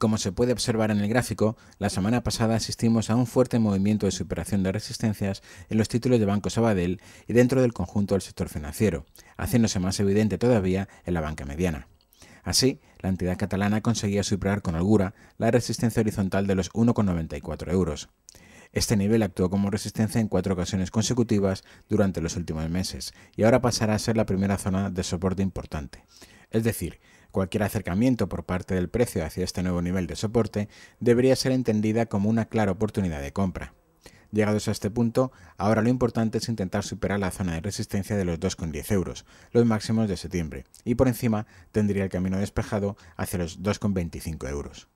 Como se puede observar en el gráfico, la semana pasada asistimos a un fuerte movimiento de superación de resistencias en los títulos de Banco Sabadell y dentro del conjunto del sector financiero, haciéndose más evidente todavía en la banca mediana. Así, la entidad catalana conseguía superar con holgura la resistencia horizontal de los 1,94 euros. Este nivel actuó como resistencia en cuatro ocasiones consecutivas durante los últimos meses y ahora pasará a ser la primera zona de soporte importante. Es decir, Cualquier acercamiento por parte del precio hacia este nuevo nivel de soporte debería ser entendida como una clara oportunidad de compra. Llegados a este punto, ahora lo importante es intentar superar la zona de resistencia de los 2,10 euros, los máximos de septiembre, y por encima tendría el camino despejado hacia los 2,25 euros.